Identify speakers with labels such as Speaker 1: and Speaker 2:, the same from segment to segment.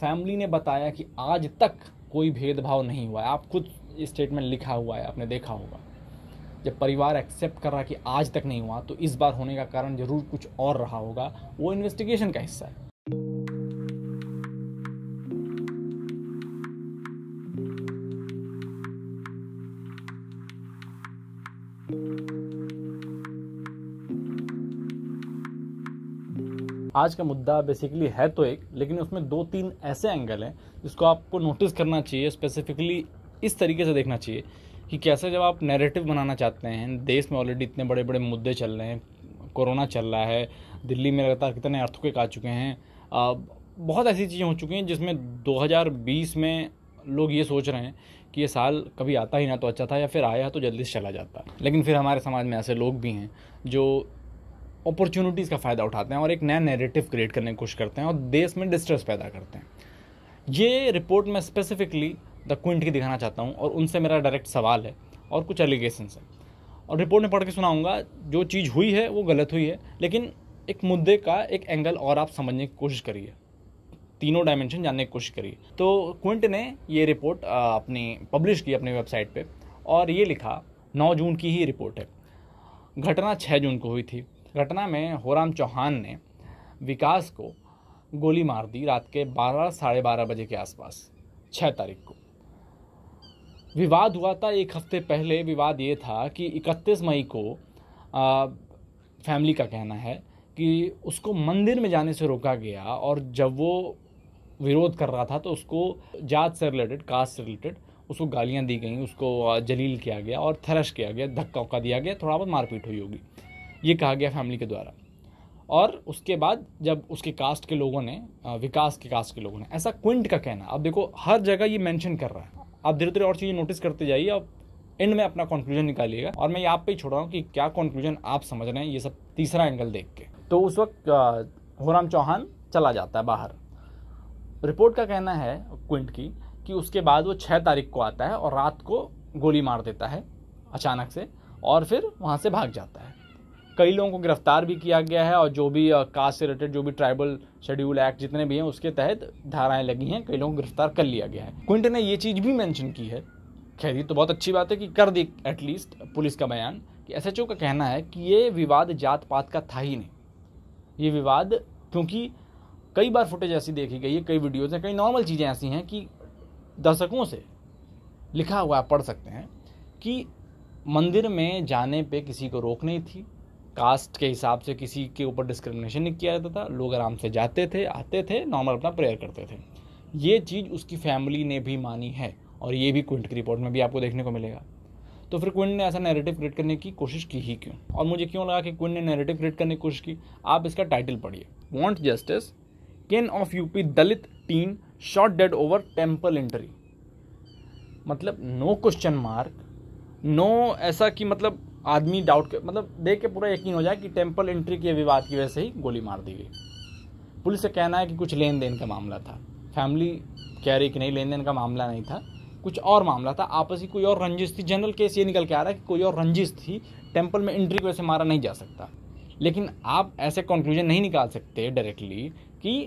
Speaker 1: family ने बताया कि आज तक कोई भेदभाव नहीं हुआ है आप खुद स्टेटमेंट लिखा हुआ है आपने देखा होगा जब परिवार एक्सेप्ट कर रहा कि आज तक नहीं हुआ तो इस बार होने का कारण ज़रूर कुछ और रहा होगा वो इन्वेस्टिगेशन का हिस्सा है आज का मुद्दा बेसिकली है तो एक लेकिन उसमें दो तीन ऐसे एंगल हैं जिसको आपको नोटिस करना चाहिए स्पेसिफिकली इस तरीके से देखना चाहिए कि कैसे जब आप नैरेटिव बनाना चाहते हैं देश में ऑलरेडी इतने बड़े बड़े मुद्दे चल रहे हैं कोरोना चल रहा है दिल्ली में लगातार कितने अर्थक्वेक आ चुके हैं बहुत ऐसी चीज़ें हो चुकी हैं जिसमें 2020 में लोग ये सोच रहे हैं कि ये साल कभी आता ही ना तो अच्छा था या फिर आया तो जल्दी से चला जाता लेकिन फिर हमारे समाज में ऐसे लोग भी हैं जो अपॉर्चुनिटीज़ का फ़ायदा उठाते हैं और एक नया नैरेटिव क्रिएट करने की कोशिश करते हैं और देश में डिस्ट्रेस पैदा करते हैं ये रिपोर्ट मैं स्पेसिफिकली द क्विंट की दिखाना चाहता हूँ और उनसे मेरा डायरेक्ट सवाल है और कुछ एलिगेशन है और रिपोर्ट में पढ़ के सुनाऊँगा जो चीज़ हुई है वो गलत हुई है लेकिन एक मुद्दे का एक एंगल और आप समझने की कोशिश करिए तीनों डायमेंशन जानने की कोशिश करिए तो क्विंट ने ये रिपोर्ट अपनी पब्लिश की अपनी वेबसाइट पे और ये लिखा 9 जून की ही रिपोर्ट है घटना 6 जून को हुई थी घटना में होराम चौहान ने विकास को गोली मार दी रात के बारह साढ़े बारह बजे के आसपास छः तारीख को विवाद हुआ था एक हफ्ते पहले विवाद ये था कि इकतीस मई को आ, फैमिली का कहना है कि उसको मंदिर में जाने से रोका गया और जब वो विरोध कर रहा था तो उसको जात से रिलेटेड कास्ट से रिलेटेड उसको गालियाँ दी गई उसको जलील किया गया और थरश किया गया धक्का उक्का दिया गया थोड़ा बहुत मारपीट हुई होगी ये कहा गया फैमिली के द्वारा और उसके बाद जब उसके कास्ट के लोगों ने विकास के कास्ट के लोगों ने ऐसा क्विंट का कहना अब देखो हर जगह ये मेंशन कर रहा है आप धीरे धीरे और चीज़ें नोटिस करते जाइए आप एंड में अपना कंक्लूजन निकालिएगा और मैं ये आप पे ही छोड़ रहा हूँ कि क्या कंक्लूजन आप समझ रहे हैं ये सब तीसरा एंगल देख के तो उस वक्त होराम चौहान चला जाता है बाहर रिपोर्ट का कहना है क्विंट की कि उसके बाद वो छः तारीख को आता है और रात को गोली मार देता है अचानक से और फिर वहाँ से भाग जाता है कई लोगों को गिरफ्तार भी किया गया है और जो भी कास्ट से रिलेटेड जो भी ट्राइबल शेड्यूल एक्ट जितने भी हैं उसके तहत धाराएं लगी हैं कई लोगों को गिरफ्तार कर लिया गया है क्विंट ने ये चीज़ भी मैंशन की है खैर ये तो बहुत अच्छी बात है कि कर दी एटलीस्ट पुलिस का बयान कि एस का कहना है कि ये विवाद जात पात का था ही नहीं ये विवाद क्योंकि कई बार फुटेज ऐसी देखी गई है कई वीडियोज़ हैं कई नॉर्मल चीज़ें ऐसी हैं कि दर्शकों से लिखा हुआ पढ़ सकते हैं कि मंदिर में जाने पे किसी को रोक नहीं थी कास्ट के हिसाब से किसी के ऊपर डिस्क्रिमिनेशन नहीं किया जाता था लोग आराम से जाते थे आते थे नॉर्मल अपना प्रेयर करते थे ये चीज़ उसकी फैमिली ने भी मानी है और ये भी क्विंट की रिपोर्ट में भी आपको देखने को मिलेगा तो फिर क्विंट ने ऐसा नैरेटिव क्रिएट करने की कोशिश की ही क्यों और मुझे क्यों लगा कि क्विंट ने नैरेटिव क्रिएट करने की कोशिश की आप इसका टाइटल पढ़िए want justice can of UP Dalit teen shot dead over temple entry मतलब नो क्वेश्चन मार्क नो ऐसा कि मतलब आदमी डाउट मतलब देख के पूरा यकीन हो जाए कि टेम्पल एंट्री के विवाद की वजह से ही गोली मार दी गई पुलिस का कहना है कि कुछ लेन देन का मामला था फैमिली कह रही कि नहीं लेन देन का मामला नहीं था कुछ और मामला था आपस की कोई और रंजिश थी जनरल केस ये निकल के आ रहा है कि कोई और रंजिश थी टेम्पल में एंट्री की वजह से मारा नहीं जा सकता लेकिन आप ऐसे कंक्लूजन नहीं निकाल सकते डायरेक्टली कि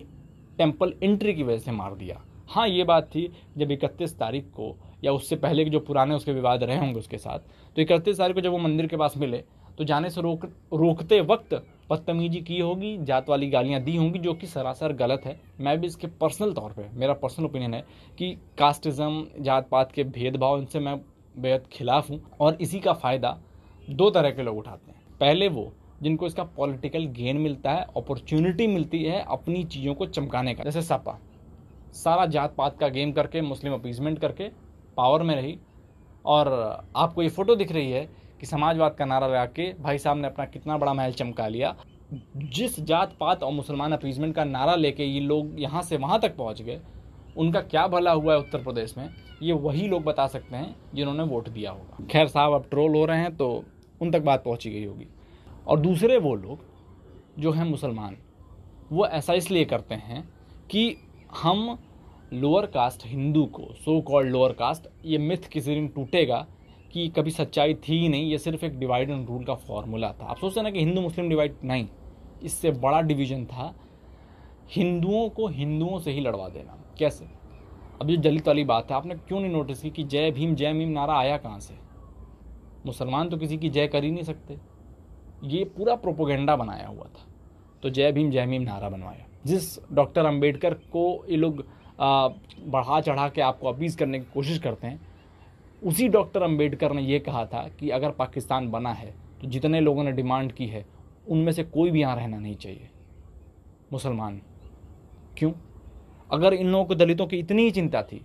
Speaker 1: टेम्पल एंट्री की वजह से मार दिया हाँ ये बात थी जब इकतीस तारीख को या उससे पहले के जो पुराने उसके विवाद रहे होंगे उसके साथ तो इकतीस तारीख को जब वो मंदिर के पास मिले तो जाने से रोक रोकते वक्त बदतमीजी की होगी जात वाली गालियाँ दी होंगी जो कि सरासर गलत है मैं भी इसके पर्सनल तौर पे मेरा पर्सनल ओपिनियन है कि कास्टिज़म जात पात के भेदभाव इनसे मैं बेहद खिलाफ हूँ और इसी का फ़ायदा दो तरह के लोग उठाते हैं पहले वो जिनको इसका पॉलिटिकल गेन मिलता है अपॉर्चुनिटी मिलती है अपनी चीज़ों को चमकाने का जैसे सपा सारा जात पात का गेम करके मुस्लिम अपीजमेंट करके पावर में रही और आपको ये फ़ोटो दिख रही है कि समाजवाद का नारा लगा के भाई साहब ने अपना कितना बड़ा महल चमका लिया जिस जात पात और मुसलमान अपीजमेंट का नारा लेके ये लोग यहाँ से वहाँ तक पहुँच गए उनका क्या भला हुआ है उत्तर प्रदेश में ये वही लोग बता सकते हैं जिन्होंने वोट दिया होगा खैर साहब अब ट्रोल हो रहे हैं तो उन तक बात पहुँची गई होगी और दूसरे वो लोग जो हैं मुसलमान वो ऐसा इसलिए करते हैं कि हम लोअर कास्ट हिंदू को सो कॉल्ड लोअर कास्ट ये मिथ किसी दिन टूटेगा कि कभी सच्चाई थी ही नहीं ये सिर्फ एक डिवाइड एंड रूल का फॉर्मूला था आप सोचते ना कि हिंदू मुस्लिम डिवाइड नहीं इससे बड़ा डिवीजन था हिंदुओं को हिंदुओं से ही लड़वा देना कैसे अब जो जलित वाली बात है आपने क्यों नहीं नोटिस की कि जय भीम जय भीम नारा आया कहाँ से मुसलमान तो किसी की जय कर ही नहीं सकते ये पूरा प्रोपोगेंडा बनाया हुआ था तो जय भीम जय भीम नारा बनवाया जिस डॉक्टर अंबेडकर को ये लोग बढ़ा चढ़ा के आपको अपीज करने की कोशिश करते हैं उसी डॉक्टर अंबेडकर ने यह कहा था कि अगर पाकिस्तान बना है तो जितने लोगों ने डिमांड की है उनमें से कोई भी यहाँ रहना नहीं चाहिए मुसलमान क्यों अगर इन लोगों को दलितों की इतनी ही चिंता थी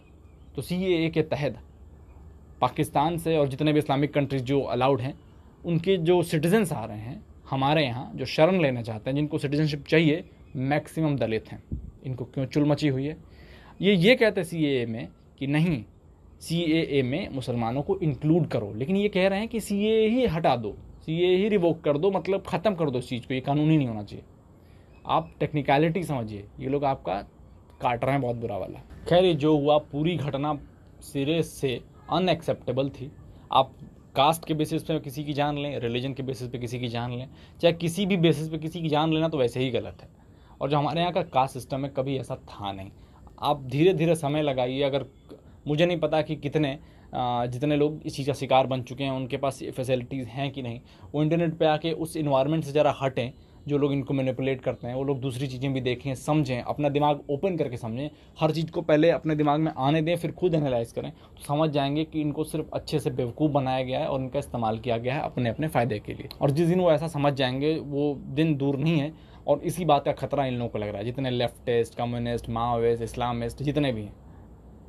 Speaker 1: तो सी ए के तहत पाकिस्तान से और जितने भी इस्लामिक कंट्रीज जो अलाउड हैं उनके जो सिटीजन्स आ रहे हैं हमारे यहाँ जो शरण लेना चाहते हैं जिनको सिटीजनशिप चाहिए मैक्सिमम दलित हैं इनको क्यों चुलमची हुई है ये ये कहते हैं सी ए में कि नहीं सी ए में मुसलमानों को इंक्लूड करो लेकिन ये कह रहे हैं कि सी ए ही हटा दो सी ए ही रिवोक कर दो मतलब ख़त्म कर दो इस चीज़ को ये कानूनी नहीं होना चाहिए आप टेक्निकलिटी समझिए ये लोग आपका काट रहे हैं बहुत बुरा वाला खैर ये जो हुआ पूरी घटना सिरे से अनएक्सेप्टेबल थी आप कास्ट के बेसिस पे किसी की जान लें रिलीजन के बेसिस पे किसी की जान लें चाहे किसी भी बेसिस पे किसी की जान लेना तो वैसे ही गलत है और जो हमारे यहाँ का कास्ट सिस्टम है कभी ऐसा था नहीं आप धीरे धीरे समय लगाइए अगर मुझे नहीं पता कि कितने जितने लोग इस चीज़ का शिकार बन चुके हैं उनके पास फैसिलिटीज़ हैं कि नहीं वो इंटरनेट पे आके उस इन्वायरमेंट से ज़रा हटें जो लोग इनको मैनिपुलेट करते हैं वो लोग दूसरी चीज़ें भी देखें समझें अपना दिमाग ओपन करके समझें हर चीज़ को पहले अपने दिमाग में आने दें फिर खुद एनालाइज करें तो समझ जाएंगे कि इनको सिर्फ अच्छे से बेवकूफ़ बनाया गया है और इनका इस्तेमाल किया गया है अपने अपने फ़ायदे के लिए और जिस दिन वो ऐसा समझ जाएंगे वो दिन दूर नहीं है और इसी बात का खतरा इन लोगों को लग रहा है जितने लेफ्टिस्ट कम्युनिस्ट माओवेस्ट इस्लामिस्ट जितने भी हैं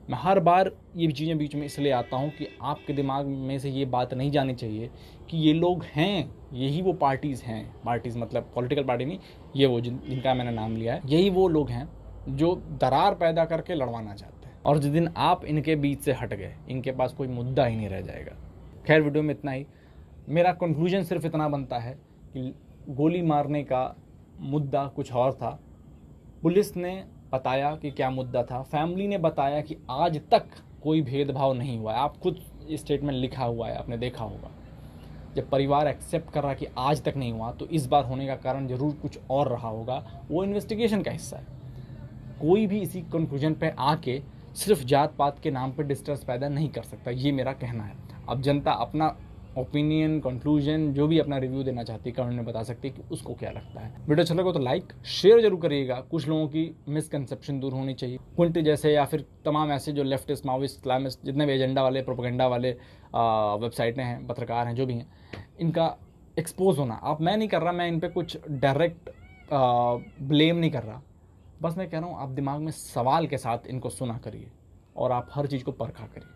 Speaker 1: मैं हर बार ये चीज़ें बीच में इसलिए आता हूँ कि आपके दिमाग में से ये बात नहीं जानी चाहिए कि ये लोग हैं यही वो पार्टीज़ हैं पार्टीज़ मतलब पॉलिटिकल पार्टी नहीं ये वो जिन जिनका मैंने नाम लिया है यही वो लोग हैं जो दरार पैदा करके लड़वाना चाहते हैं और जिस दिन आप इनके बीच से हट गए इनके पास कोई मुद्दा ही नहीं रह जाएगा खैर वीडियो में इतना ही मेरा कंक्लूजन सिर्फ इतना बनता है कि गोली मारने का मुद्दा कुछ और था पुलिस ने बताया कि क्या मुद्दा था फैमिली ने बताया कि आज तक कोई भेदभाव नहीं हुआ है आप खुद स्टेटमेंट लिखा हुआ है आपने देखा होगा जब परिवार एक्सेप्ट कर रहा कि आज तक नहीं हुआ तो इस बार होने का कारण जरूर कुछ और रहा होगा वो इन्वेस्टिगेशन का हिस्सा है कोई भी इसी कंक्लूजन पर आके सिर्फ जात पात के नाम पर डिस्टर्स पैदा नहीं कर सकता ये मेरा कहना है अब जनता अपना ओपिनियन कंक्लूजन जो भी अपना रिव्यू देना चाहती है कमेंट में बता सकती है कि उसको क्या लगता है वीडियो अच्छा लगे तो लाइक शेयर जरूर करिएगा कुछ लोगों की मिसकनसेप्शन दूर होनी चाहिए कुंट जैसे या फिर तमाम ऐसे जो लेफ्टिस्ट माओइस्ट इस्लामिस्ट जितने भी एजेंडा वाले प्रोपोगेंडा वाले वेबसाइटें हैं पत्रकार हैं जो भी हैं इनका एक्सपोज होना आप मैं नहीं कर रहा मैं इन पर कुछ डायरेक्ट ब्लेम नहीं कर रहा बस मैं कह रहा हूँ आप दिमाग में सवाल के साथ इनको सुना करिए और आप हर चीज़ को परखा करिए